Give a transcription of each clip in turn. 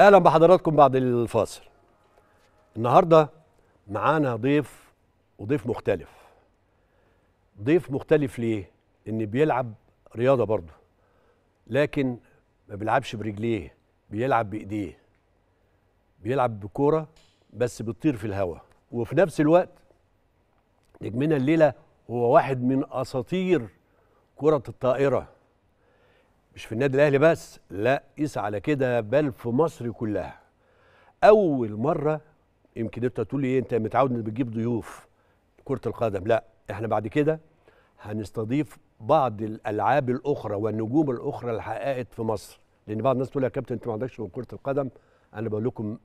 اهلا بحضراتكم بعد الفاصل النهارده معانا ضيف وضيف مختلف ضيف مختلف ليه ان بيلعب رياضه برضه لكن ما بيلعبش برجليه بيلعب بايديه بيلعب بكوره بس بتطير في الهواء وفي نفس الوقت نجمنا الليله هو واحد من اساطير كره الطائره مش في النادي الاهلي بس لا قيس على كده بل في مصر كلها اول مره يمكن انت تقول لي إيه، انت متعود انك بتجيب ضيوف كره القدم لا احنا بعد كده هنستضيف بعض الالعاب الاخرى والنجوم الاخرى اللي حققت في مصر لان بعض الناس تقول يا كابتن انت ما عندكش كره القدم انا بقول لكم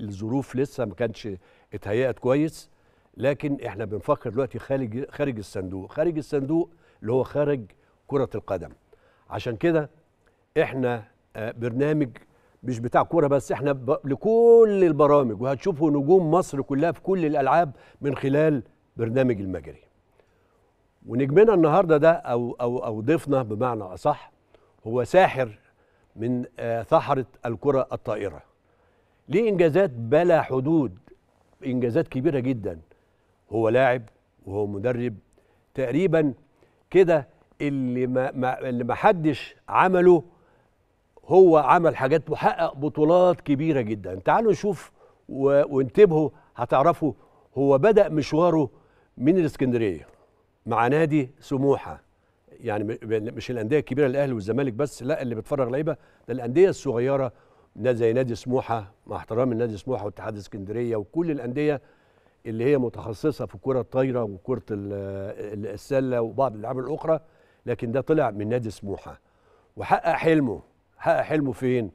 الظروف لسه ما كانتش اتهيأت كويس لكن احنا بنفكر دلوقتي خارج خارج الصندوق خارج الصندوق اللي هو خارج كره القدم عشان كده احنا آه، برنامج مش بتاع كوره بس احنا لكل البرامج وهتشوفوا نجوم مصر كلها في كل الالعاب من خلال برنامج المجري ونجمنا النهارده ده او او او ضيفنا بمعنى اصح هو ساحر من آه، ثحره الكره الطائره ليه انجازات بلا حدود انجازات كبيره جدا هو لاعب وهو مدرب تقريبا كده اللي ما, ما اللي ما حدش عمله هو عمل حاجات وحقق بطولات كبيره جدا تعالوا نشوف وانتبهوا هتعرفوا هو بدا مشواره من الاسكندريه مع نادي سموحه يعني مش الانديه الكبيره الاهلي والزمالك بس لا اللي بتفرغ لعيبه ده الانديه الصغيره زي نادي سموحه مع احترام نادي سموحه واتحاد اسكندريه وكل الانديه اللي هي متخصصه في كره الطايره وكره السله وبعض الالعاب الاخرى لكن ده طلع من نادي سموحه وحقق حلمه حقق حلمه فين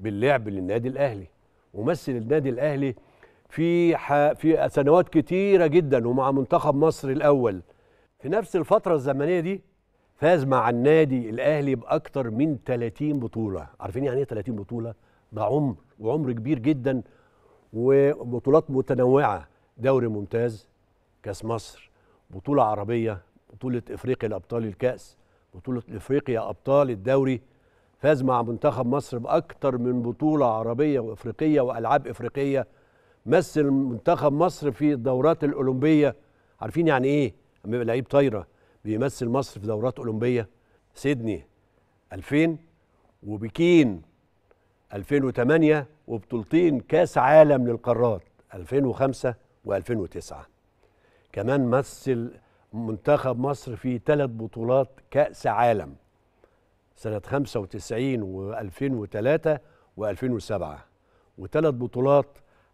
باللعب للنادي الاهلي ومثل النادي الاهلي في ح... في سنوات كتيره جدا ومع منتخب مصر الاول في نفس الفتره الزمنيه دي فاز مع النادي الاهلي باكثر من 30 بطوله عارفين يعني ايه 30 بطوله ده عمر وعمر كبير جدا وبطولات متنوعه دوري ممتاز كاس مصر بطوله عربيه بطوله افريقيا لابطال الكاس بطوله افريقيا ابطال الدوري فاز مع منتخب مصر باكثر من بطوله عربيه وافريقيه والعاب افريقيه مثل منتخب مصر في الدورات الاولمبيه عارفين يعني ايه لما يبقى لعيب طايره بيمثل مصر في دورات اولمبيه سيدني 2000 وبكين 2008 وبطولتين كاس عالم للقارات 2005 و2009 كمان مثل منتخب مصر في ثلاث بطولات كأس عالم سنة 95 و2003 و2007 وثلاث بطولات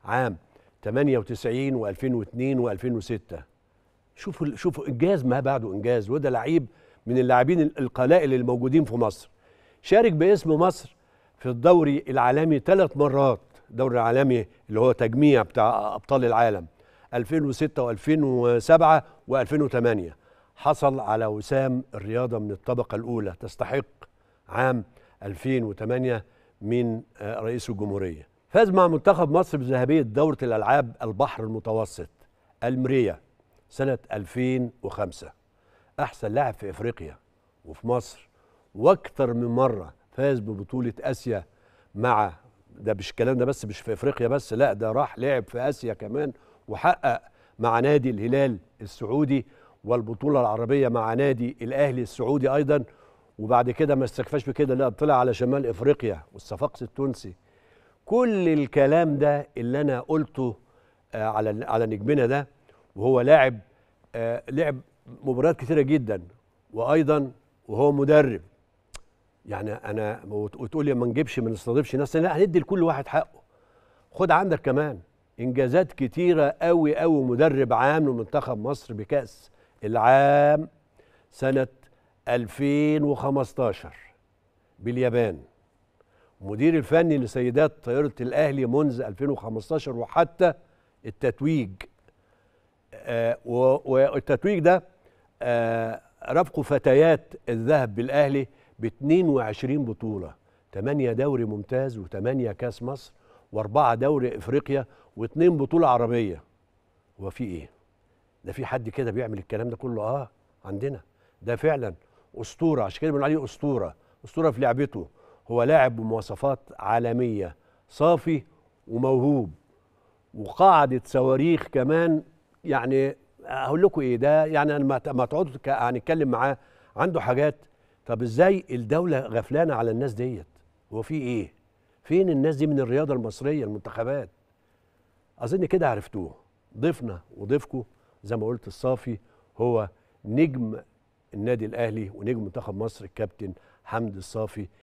عام 98 و2002 و2006 شوفوا شوفوا انجاز ما بعده انجاز وده لعيب من اللاعبين القلائل الموجودين في مصر شارك باسم مصر في الدوري العالمي ثلاث مرات الدوري العالمي اللي هو تجميع بتاع ابطال العالم 2006 و2007 و2008 حصل على وسام الرياضة من الطبقة الأولى تستحق عام 2008 من آه، رئيس الجمهورية فاز مع منتخب مصر بذهبية دورة الألعاب البحر المتوسط المرية سنة 2005 أحسن لاعب في إفريقيا وفي مصر وأكثر من مرة فاز ببطولة آسيا مع ده مش الكلام ده بس مش في افريقيا بس لا ده راح لعب في اسيا كمان وحقق مع نادي الهلال السعودي والبطوله العربيه مع نادي الاهلي السعودي ايضا وبعد كده ما استكفاش بكده لا طلع على شمال افريقيا والصفاقس التونسي كل الكلام ده اللي انا قلته آه، على على نجمنا ده وهو لاعب آه، لعب مباريات كثيرة جدا وايضا وهو مدرب يعني انا وتقول لي ما نجيبش ما نستضيفش ناس لا هندي لكل واحد حقه خد عندك كمان انجازات كتيره قوي قوي مدرب عام لمنتخب مصر بكاس العام سنه 2015 باليابان مدير الفني لسيدات طياره الاهلي منذ 2015 وحتى التتويج آه والتتويج ده آه رافقوا فتيات الذهب بالاهلي ب 22 بطوله 8 دوري ممتاز و8 كاس مصر واربعه دوري افريقيا واثنين بطوله عربيه هو في ايه؟ ده في حد كده بيعمل الكلام ده كله اه عندنا ده فعلا اسطوره عشان كده بنقول عليه اسطوره اسطوره في لعبته هو لاعب بمواصفات عالميه صافي وموهوب وقاعده صواريخ كمان يعني هقول لكم ايه ده يعني لما تقعدوا هنتكلم معاه عنده حاجات طب ازاي الدوله غفلانه على الناس ديت هو في ايه فين الناس دي من الرياضه المصريه المنتخبات اظن كده عرفتوه ضيفنا وضيفكو زي ما قلت الصافي هو نجم النادي الاهلي ونجم منتخب مصر الكابتن حمدي الصافي